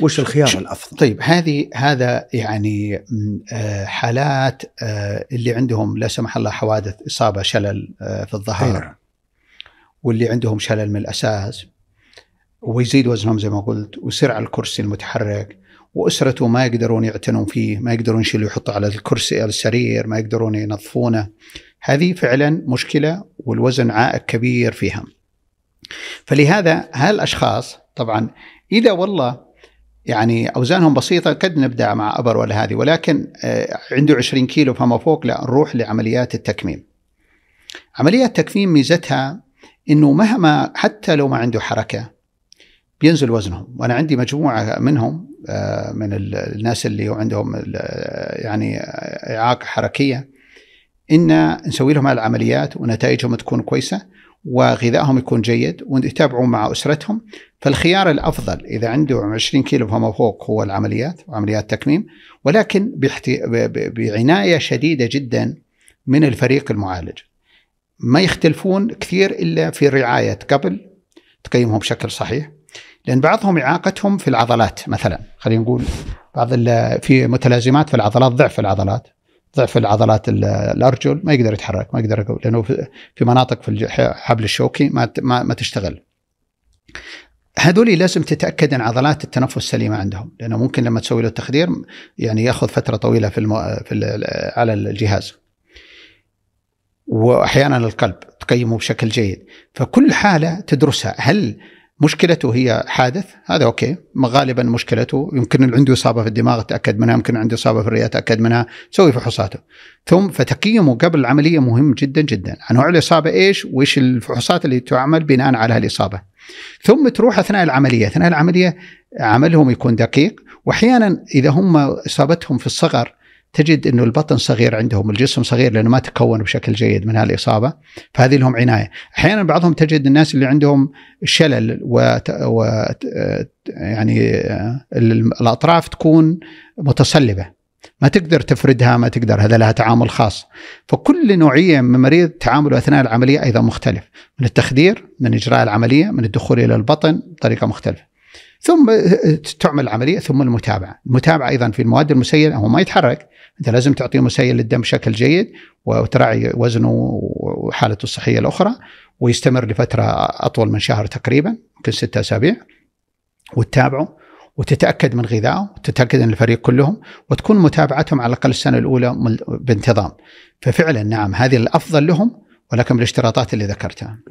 وش الخيار الافضل؟ طيب هذه هذا يعني آه، حالات آه، اللي عندهم لا سمح الله حوادث اصابه شلل آه، في الظهر طيب. واللي عندهم شلل من الاساس ويزيد وزنهم زي ما قلت ويصير على الكرسي المتحرك واسرته ما يقدرون يعتنون فيه، ما يقدرون يشيلوا يحطوا على الكرسي على السرير، ما يقدرون ينظفونه. هذه فعلا مشكله والوزن عائق كبير فيها. فلهذا هالاشخاص طبعا اذا والله يعني اوزانهم بسيطه قد نبدا مع ابر ولا هذه ولكن آه، عنده 20 كيلو فما فوق لا نروح لعمليات التكميم. عمليات التكميم ميزتها انه مهما حتى لو ما عنده حركه بينزل وزنهم وانا عندي مجموعه منهم آه، من الناس اللي عندهم يعني اعاقه حركيه ان نسوي لهم العمليات ونتائجهم تكون كويسه وغذائهم يكون جيد ويتابعوا مع اسرتهم فالخيار الافضل اذا عنده 20 كيلو فما فوق هو العمليات وعمليات تكميم ولكن بحتي... بعنايه شديده جدا من الفريق المعالج ما يختلفون كثير الا في رعايه قبل تقيمهم بشكل صحيح لان بعضهم اعاقتهم في العضلات مثلا خلينا نقول بعض في متلازمات في العضلات ضعف العضلات ضعف العضلات الارجل ما يقدر يتحرك ما يقدر يقوم لانه في مناطق في الحبل الشوكي ما ما تشتغل هذول لازم تتاكد ان عضلات التنفس سليمه عندهم لانه ممكن لما تسوي له التخدير يعني ياخذ فتره طويله في, المو... في على الجهاز واحيانا القلب تقيمه بشكل جيد فكل حاله تدرسها هل مشكلته هي حادث هذا اوكي غالبا مشكلته يمكن عنده اصابه في الدماغ تاكد منها يمكن عنده اصابه في الرئه تاكد منها سوي فحوصاته ثم فتقييمه قبل العمليه مهم جدا جدا انواع الاصابه ايش وايش الفحوصات اللي تعمل بناء على الاصابه ثم تروح اثناء العمليه اثناء العمليه عملهم يكون دقيق واحيانا اذا هم اصابتهم في الصغر تجد انه البطن صغير عندهم الجسم صغير لانه ما تكون بشكل جيد من هالاصابه فهذه لهم عنايه احيانا بعضهم تجد الناس اللي عندهم شلل و, يعني الاطراف تكون متصلبه ما تقدر تفردها ما تقدر هذا لها تعامل خاص فكل نوعية من مريض تعامله أثناء العملية أيضا مختلف من التخدير من إجراء العملية من الدخول إلى البطن بطريقة مختلفة ثم تعمل العملية ثم المتابعة المتابعة أيضا في المواد المسيلة هو ما يتحرك انت لازم تعطيه مسيل للدم بشكل جيد وتراعي وزنه وحالته الصحيه الاخرى ويستمر لفتره اطول من شهر تقريبا يمكن ستة اسابيع وتتابعه وتتاكد من غذائه وتتاكد من الفريق كلهم وتكون متابعتهم على الاقل السنه الاولى بانتظام ففعلا نعم هذه الافضل لهم ولكن بالاشتراطات اللي ذكرتها